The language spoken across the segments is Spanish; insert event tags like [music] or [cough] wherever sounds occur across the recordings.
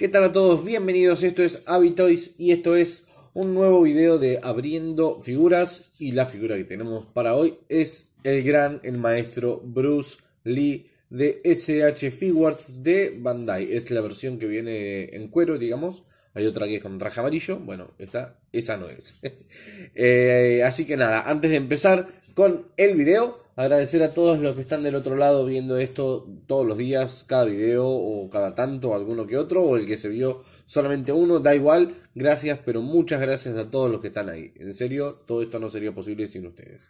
¿Qué tal a todos? Bienvenidos, esto es Abitoys y esto es un nuevo video de abriendo figuras y la figura que tenemos para hoy es el gran, el maestro Bruce Lee de SH Figures de Bandai. Es la versión que viene en cuero, digamos. Hay otra que es con traje amarillo. Bueno, esta, esa no es. [laughs] Eh, así que nada, antes de empezar, con el video. Agradecer a todos los que están del otro lado viendo esto todos los días, cada video o cada tanto, alguno que otro, o el que se vio solamente uno, da igual. Gracias, pero muchas gracias a todos los que están ahí. En serio, todo esto no sería posible sin ustedes.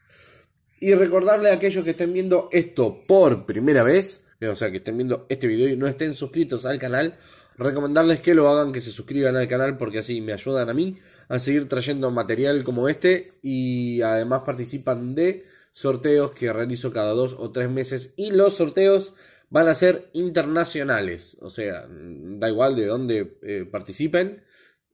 Y recordarle a aquellos que estén viendo esto por primera vez, eh, o sea, que estén viendo este video y no estén suscritos al canal, recomendarles que lo hagan, que se suscriban al canal porque así me ayudan a mí a seguir trayendo material como este y además participan de sorteos que realizo cada dos o tres meses y los sorteos van a ser internacionales, o sea, da igual de dónde eh, participen,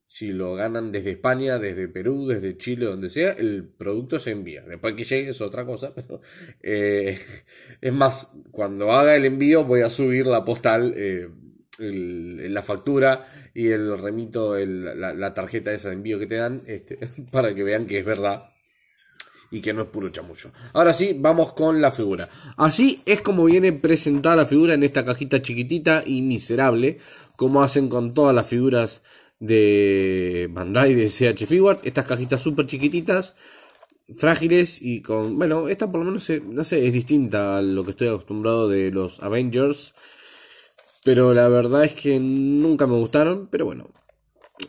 si lo ganan desde España, desde Perú, desde Chile, donde sea, el producto se envía. Después que llegue es otra cosa, [laughs] pero eh, es más, cuando haga el envío voy a subir la postal eh, la factura y el remito, la, tarjeta esa de envío que te dan, este, [laughs] para que vean que es verdad y que no es puro chamucho. Ahora sí, vamos con la figura. Así es como viene presentada la figura en esta cajita chiquitita y miserable, como hacen con todas las figuras de Bandai de CH Figuard, estas cajitas súper chiquititas frágiles y con. Bueno, esta por lo menos, no sé, es distinta a lo que estoy acostumbrado de los Avengers pero la verdad es que nunca me gustaron, pero bueno.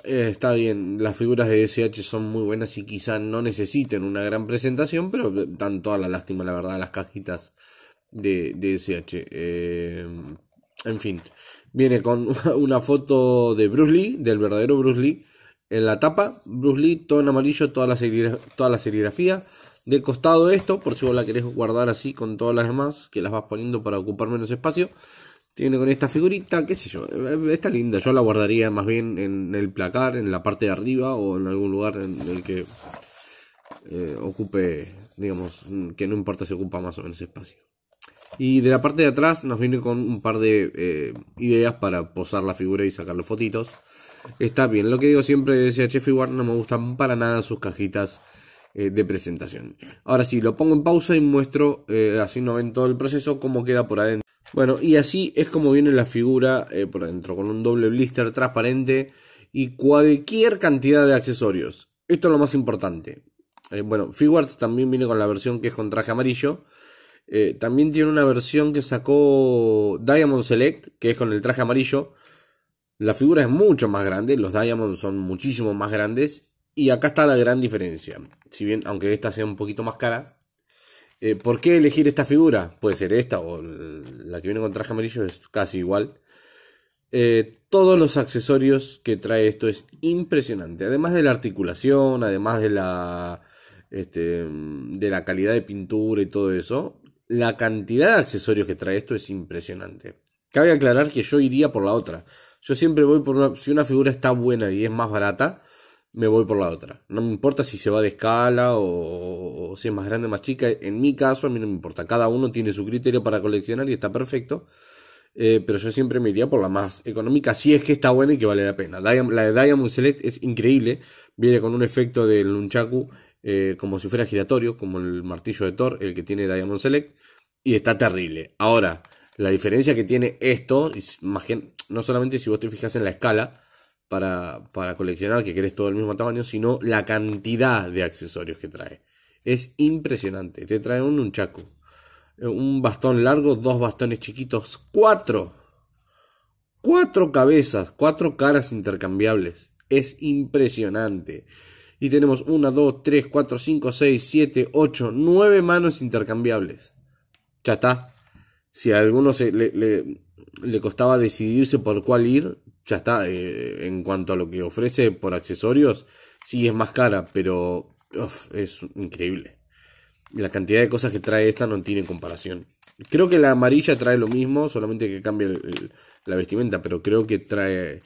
Eh, está bien, las figuras de SH son muy buenas y quizás no necesiten una gran presentación, pero dan toda la lástima, la verdad, las cajitas de, de SH. Eh, en fin, viene con [laughs] una foto de Bruce Lee, del verdadero Bruce Lee, en la tapa. Bruce Lee, todo en amarillo, toda la, toda la serigrafía. De costado esto, por si vos la querés guardar así con todas las demás, que las vas poniendo para ocupar menos espacio. Tiene con esta figurita, qué sé yo. Eh, está linda, yo la guardaría más bien en el placar, en la parte de arriba o en algún lugar en el que eh, ocupe, digamos, mm, que no importa si ocupa más o menos espacio. Y de la parte de atrás nos viene con un par de eh, ideas para posar la figura y sacar los fotitos. Está bien, lo que digo siempre de SH Figuar no me gustan para nada sus cajitas de presentación. Ahora sí, lo pongo en pausa y muestro, así no ven todo el proceso, cómo queda por adentro. Bueno, y así es como viene la figura eh, por dentro, con un doble blister transparente y cualquier cantidad de accesorios. Esto es lo más importante. Eh, bueno, Figuarts también viene con la versión que es con traje amarillo. Eh, también tiene una versión que sacó Diamond Select, que es con el traje amarillo. La figura es mucho más grande, los Diamonds son muchísimo más grandes. Y acá está la gran diferencia. Si bien, aunque esta sea un poquito más cara, eh, ¿Por qué elegir esta figura? Puede ser esta o la que viene con traje amarillo, es casi igual. Eh, todos los accesorios que trae esto es impresionante. Además de la articulación, además de la, este, de la calidad de pintura y todo eso, la cantidad de accesorios que trae esto es impresionante. Cabe aclarar que yo iría por la otra. Yo siempre voy por una. Si una figura está buena y es más barata, me voy por la otra. No me importa si se va de escala o, si es más grande o más chica. En mi caso, a mí no me importa. Cada uno tiene su criterio para coleccionar y está perfecto. Eh, pero yo siempre me iría por la más económica, si es que está buena y que vale la pena. la de Diamond Select es increíble. Viene con un efecto del lunchaku eh, como si fuera giratorio, como el martillo de Thor, el que tiene Diamond Select. Y está terrible. Ahora, la diferencia que tiene esto, no solamente si vos te fijas en la escala, para, para coleccionar, que querés todo el mismo tamaño, sino la cantidad de accesorios que trae. Es impresionante. Te trae un chaco un bastón largo, dos bastones chiquitos, cuatro. Cuatro cabezas, cuatro caras intercambiables. Es impresionante. Y tenemos Una, dos, tres, cuatro, cinco, seis, siete Ocho, nueve manos intercambiables. Ya está. Si a alguno le costaba decidirse por cuál ir, ya está. Eh, en cuanto a lo que ofrece por accesorios, sí es más cara, pero es increíble. La cantidad de cosas que trae esta no tiene comparación. Creo que la amarilla trae lo mismo, solamente que cambia la vestimenta, pero creo que trae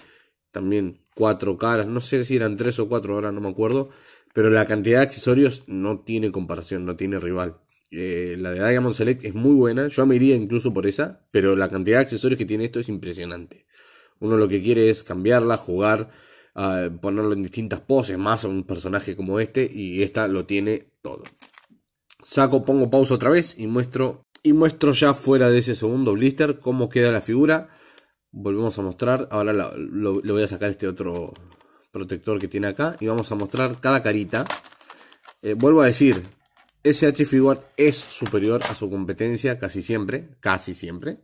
también cuatro caras. No sé si eran tres o cuatro, ahora no me acuerdo. Pero la cantidad de accesorios no tiene comparación, no tiene rival. Eh, la de Diamond Select es muy buena, yo me iría incluso por esa, pero la cantidad de accesorios que tiene esto es impresionante. Uno lo que quiere es cambiarla, jugar, ah, ponerlo en distintas poses, más a un personaje como este, y esta lo tiene todo. Saco, pongo pausa otra vez y muestro, y muestro ya fuera de ese segundo blister cómo queda la figura. Volvemos a mostrar, ahora le voy a sacar este otro protector que tiene acá y vamos a mostrar cada carita. Eh, vuelvo a decir, ese H figure es superior a su competencia casi siempre, casi siempre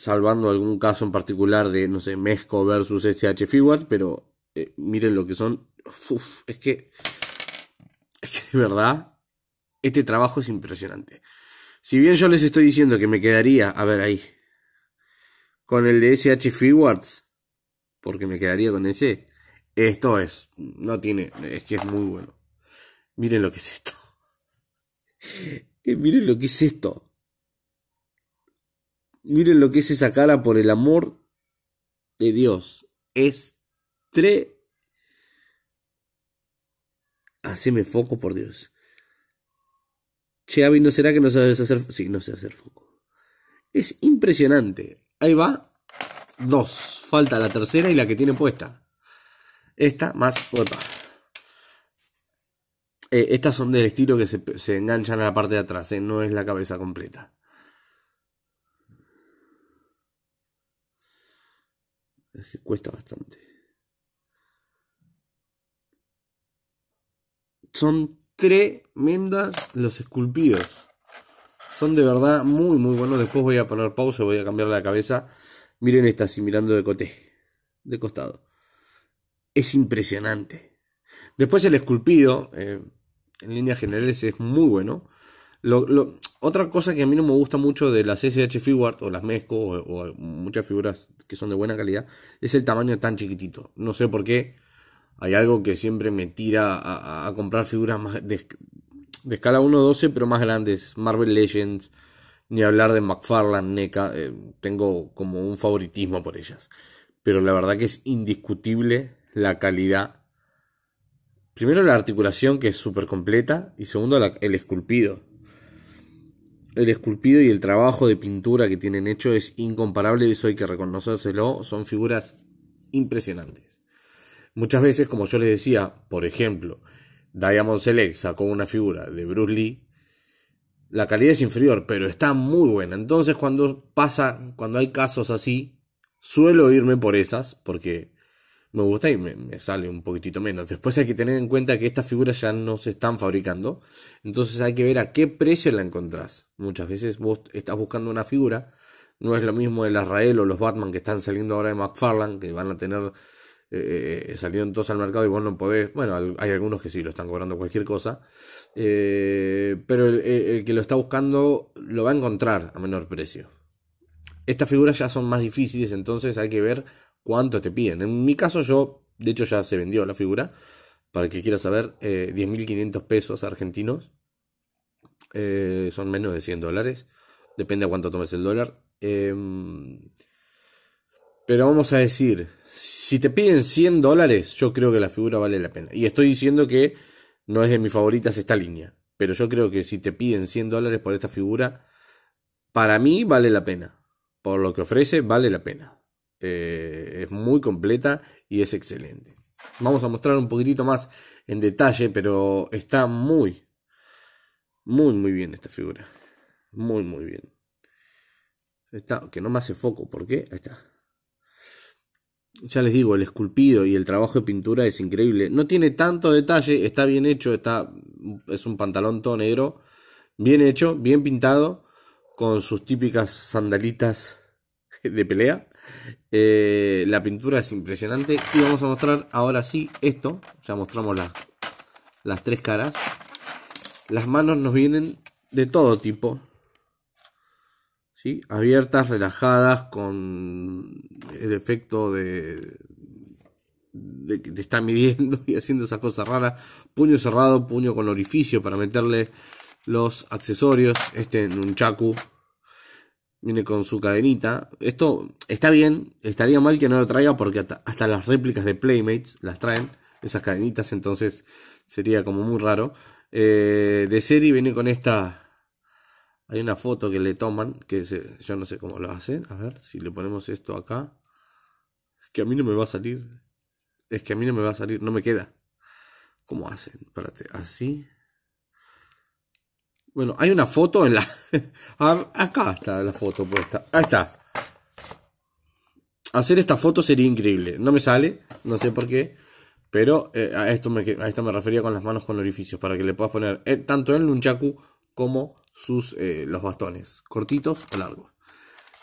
salvando algún caso en particular de, no sé, Mezco versus SH Figuarts, pero eh, miren lo que son. es que. Es que de verdad, este trabajo es impresionante. Si bien yo les estoy diciendo que me quedaría, a ver ahí, con el de SH Figuarts, porque me quedaría con ese, esto es, no tiene, es que es muy bueno. Miren lo que es esto. [laughs] miren lo que es esto. Miren lo que es esa cara por el amor de Dios. Es tre. Haceme foco por Dios. Che, ¿no será que no sabes hacer Sí, no sé hacer foco. Es impresionante. Ahí va. Dos. Falta la tercera y la que tiene puesta. Esta más. Opa. Eh, estas son del estilo que se, enganchan a la parte de atrás, eh, no es la cabeza completa. cuesta bastante. Son tremendas los esculpidos. Son de verdad muy, muy buenos. Después voy a poner pausa, voy a cambiar la cabeza. Miren esta así mirando de coté, de costado. Es impresionante. Después el esculpido, eh, en líneas generales, es muy bueno otra cosa que a mí no me gusta mucho de las SH Figuard o las Mezco o, muchas figuras que son de buena calidad es el tamaño tan chiquitito. No sé por qué. Hay algo que siempre me tira a, comprar figuras de, escala escala 12 pero más grandes. Marvel Legends, ni hablar de McFarlane, NECA. Eh, tengo como un favoritismo por ellas. Pero la verdad que es indiscutible la calidad. Primero la articulación que es súper completa y segundo el esculpido el esculpido y el trabajo de pintura que tienen hecho es incomparable y eso hay que reconocérselo. Son figuras impresionantes. Muchas veces, como yo les decía, por ejemplo, Diamond Select sacó una figura de Bruce Lee. La calidad es inferior, pero está muy buena. Entonces, cuando pasa, cuando hay casos así, suelo irme por esas, porque me gusta y me, sale un poquitito menos. Después hay que tener en cuenta que estas figuras ya no se están fabricando, entonces hay que ver a qué precio la encontrás. Muchas veces vos estás buscando una figura, no es lo mismo el Arrael o los Batman que están saliendo ahora de McFarlane, que van a tener, eh, eh, eh salieron todos al mercado y vos no podés, bueno, hay algunos que sí lo están cobrando cualquier cosa, eh, pero el que lo está buscando lo va a encontrar a menor precio. Estas figuras ya son más difíciles, entonces hay que ver cuánto te piden. En mi caso yo, de hecho ya se vendió la figura, para el que quiera saber, 10.500 eh, pesos argentinos. Eh, son menos de 100 dólares. Depende a cuánto tomes el dólar. Em, pero vamos a decir, si te piden 100 dólares, yo creo que la figura vale la pena. Y estoy diciendo que no es de mis favoritas esta línea. Pero yo creo que si te piden 100 dólares por esta figura, para mí vale la pena. Por lo que ofrece, vale la pena. Eh, es muy completa y es excelente. Vamos a mostrar un poquitito más en detalle, pero está muy, muy, muy bien esta figura. Muy, muy bien. Está, que no me hace foco, ¿por qué? Ahí está. Ya les digo, el esculpido y el trabajo de pintura es increíble. No tiene tanto detalle, está bien hecho, está, es un pantalón todo negro, bien hecho, bien pintado, con sus típicas sandalitas de pelea. Eh, la pintura es impresionante. Y vamos a mostrar ahora sí esto. Ya mostramos las, las tres caras. Las manos nos vienen de todo tipo. ¿Sí? Abiertas, relajadas, con el efecto de, de que te está midiendo [laughs] y haciendo esas cosas raras. Puño cerrado, puño con orificio para meterle los accesorios. Este en un chaku Viene con su cadenita. Esto está bien, estaría mal que no lo traiga porque hasta, las réplicas de Playmates las traen, esas cadenitas, entonces sería como muy raro. Eh, de serie viene con esta. Hay una foto que le toman, que yo no sé cómo lo hacen. A ver si le ponemos esto acá. Es que a mí no me va a salir. Es que a mí no me va a salir, no me queda. ¿Cómo hacen? Espérate, así. Bueno, hay una foto en la... [laughs] Ah, acá está la foto puesta. Ahí está. Hacer esta foto sería increíble. No me sale, no sé por qué. Pero eh, a, esto me, me refería con las manos con orificios. Para que le puedas poner eh, tanto el nunchaku como sus, eh, los bastones. Cortitos o largos.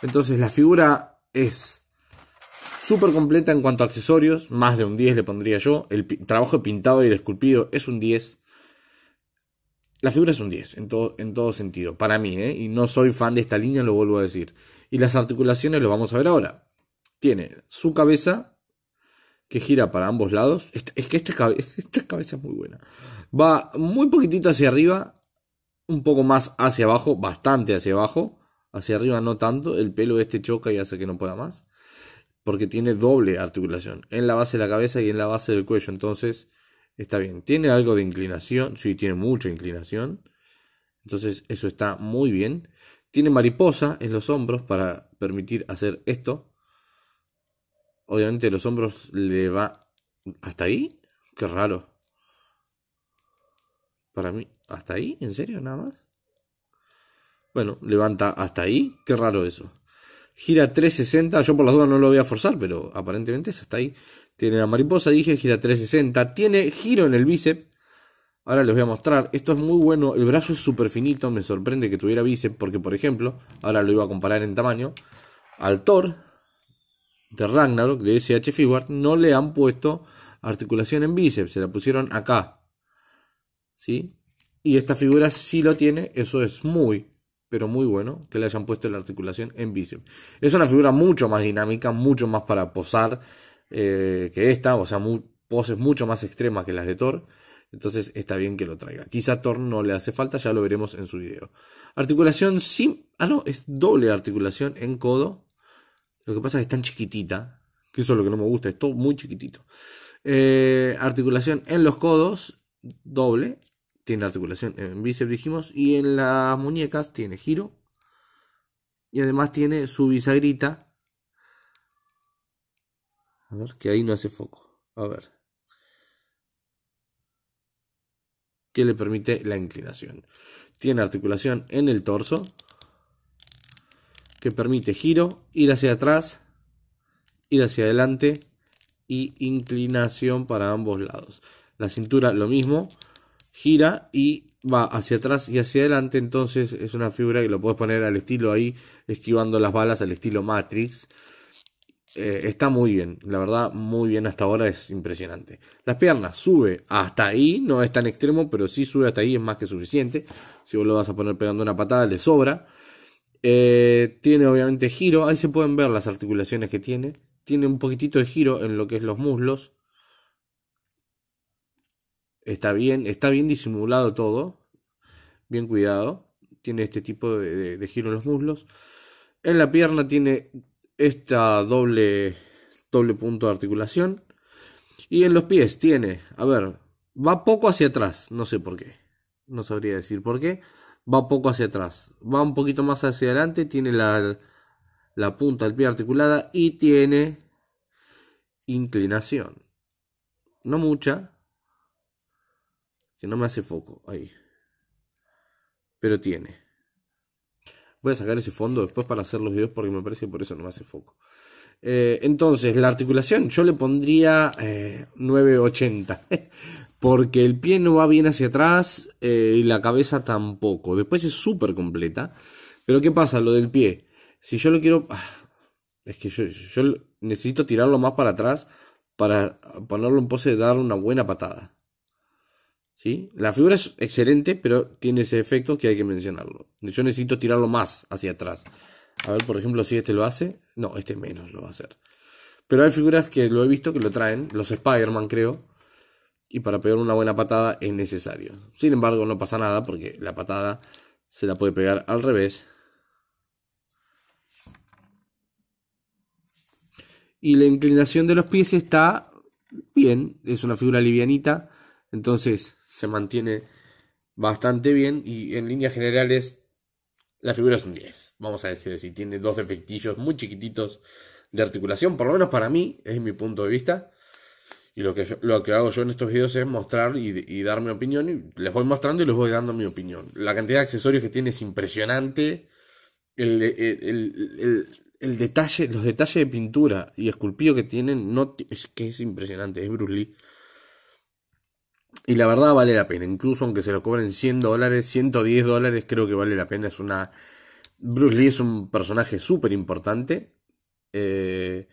Entonces la figura es súper completa en cuanto a accesorios. Más de un 10 le pondría yo. El trabajo pintado y el esculpido es un 10. La figura es un 10 en, todo, sentido, para mí, ¿eh? y no soy fan de esta línea, lo vuelvo a decir. Y las articulaciones lo vamos a ver ahora. Tiene su cabeza que gira para ambos lados. Este, es que esta, [laughs] esta cabeza es muy buena. Va muy poquitito hacia arriba, un poco más hacia abajo, bastante hacia abajo. Hacia arriba no tanto, el pelo este choca y hace que no pueda más. Porque tiene doble articulación, en la base de la cabeza y en la base del cuello. Entonces Está bien. Tiene algo de inclinación. Sí, tiene mucha inclinación. Entonces eso está muy bien. Tiene mariposa en los hombros para permitir hacer esto. Obviamente los hombros le va... ¿Hasta ahí? Qué raro. Para mí... ¿Hasta ahí? ¿En serio? ¿Nada más? Bueno, levanta hasta ahí. Qué raro eso. Gira 360. Yo por las dudas no lo voy a forzar, pero aparentemente es hasta ahí. Tiene la mariposa, dije, gira 360. Tiene giro en el bíceps. Ahora les voy a mostrar. Esto es muy bueno. El brazo es súper finito. Me sorprende que tuviera bíceps. Porque, por ejemplo, ahora lo iba a comparar en tamaño. Al Thor de Ragnarok, de SH Figuard, no le han puesto articulación en bíceps. Se la pusieron acá. ¿Sí? Y esta figura sí lo tiene. Eso es muy, pero muy bueno que le hayan puesto la articulación en bíceps. Es una figura mucho más dinámica, mucho más para posar eh, que esta, o sea, poses mucho más extremas que las de Thor. Entonces está bien que lo traiga. Quizá Thor no le hace falta, ya lo veremos en su video. Articulación sin. Ah, no, es doble articulación en codo. Lo que pasa es que es tan chiquitita. Que eso es lo que no me gusta, es todo muy chiquitito. Eh, articulación en los codos, doble. Tiene articulación en bíceps, dijimos. Y en las muñecas tiene giro. Y además tiene su bisagrita a ver, que ahí no hace foco. A ver. Que le permite la inclinación. Tiene articulación en el torso. Que permite giro, ir hacia atrás, ir hacia adelante y inclinación para ambos lados. La cintura lo mismo, gira y va hacia atrás y hacia adelante, entonces es una figura que lo puedes poner al estilo ahí, esquivando las balas, al estilo Matrix. Eh, está muy bien, la verdad, muy bien hasta ahora, es impresionante. Las piernas sube hasta ahí, no es tan extremo, pero sí sube hasta ahí, es más que suficiente. Si vos lo vas a poner pegando una patada, le sobra. Eh, tiene obviamente giro, ahí se pueden ver las articulaciones que tiene. Tiene un poquitito de giro en lo que es los muslos. Está bien, está bien disimulado todo. Bien cuidado. Tiene este tipo de giro en los muslos. En la pierna tiene esta doble, doble punto de articulación. Y en los pies tiene, a ver, va poco hacia atrás, no sé por qué, no sabría decir por qué, va poco hacia atrás, va un poquito más hacia adelante, tiene la, la punta del pie articulada y tiene inclinación. No mucha, que no me hace foco ahí, pero tiene. Voy a sacar ese fondo después para hacer los videos porque me parece que por eso no me hace foco. Eh, entonces, la articulación yo le pondría 980. Eh, [laughs] porque el pie no va bien hacia atrás eh, y la cabeza tampoco. Después es súper completa. Pero ¿qué pasa? Lo del pie. Si yo lo quiero... Ah, es que yo, yo necesito tirarlo más para atrás para ponerlo en pose de dar una buena patada. La figura es excelente, pero tiene ese efecto que hay que mencionarlo. Yo necesito tirarlo más hacia atrás. A ver, por ejemplo, si este lo hace. No, este menos lo va a hacer. Pero hay figuras que lo he visto que lo traen, los Spider-Man creo, y para pegar una buena patada es necesario. Sin embargo, no pasa nada porque la patada se la puede pegar al revés. Y la inclinación de los pies está bien, es una figura livianita, entonces se mantiene bastante bien y en líneas generales la figura es un 10, vamos a decir si tiene dos defectillos muy chiquititos de articulación, por lo menos para mí, es mi punto de vista. Y lo que, lo que hago yo en estos videos es mostrar y, dar mi opinión. les voy mostrando y les voy dando mi opinión. La cantidad de accesorios que tiene es impresionante. El, el, el, detalle, los detalles de pintura y esculpido que tienen no, es que es impresionante. Es Bruce y la verdad vale la pena, incluso aunque se lo cobren 100 dólares, 110 dólares, creo que vale la pena. Es una. Bruce Lee es un personaje súper importante. Eh,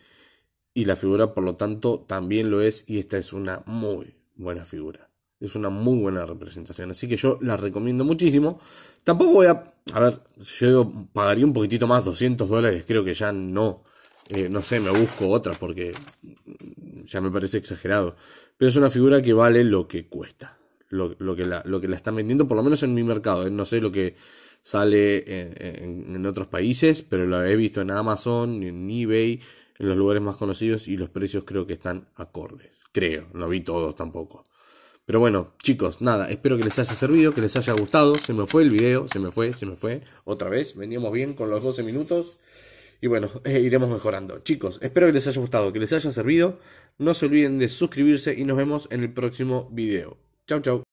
y la figura, por lo tanto, también lo es. Y esta es una muy buena figura. Es una muy buena representación. Así que yo la recomiendo muchísimo. Tampoco voy a. A ver, yo pagaría un poquitito más, 200 dólares. Creo que ya no eh, no sé, me busco otras porque ya me parece exagerado. Pero es una figura que vale lo que cuesta. Lo, que, la, lo que la están vendiendo, por lo menos en mi mercado. ¿eh? No sé lo que sale en, en, otros países, pero lo he visto en Amazon, en eBay, en los lugares más conocidos y los precios creo que están acordes. Creo, no vi todos tampoco. Pero bueno, chicos, nada, espero que les haya servido, que les haya gustado. Se me fue el video, se me fue, se me fue. Otra vez, veníamos bien con los 12 minutos. Y bueno, [laughs] eh, iremos mejorando. Chicos, espero que les haya gustado, que les haya servido. No se olviden de suscribirse y nos vemos en el próximo video. Chau, chau.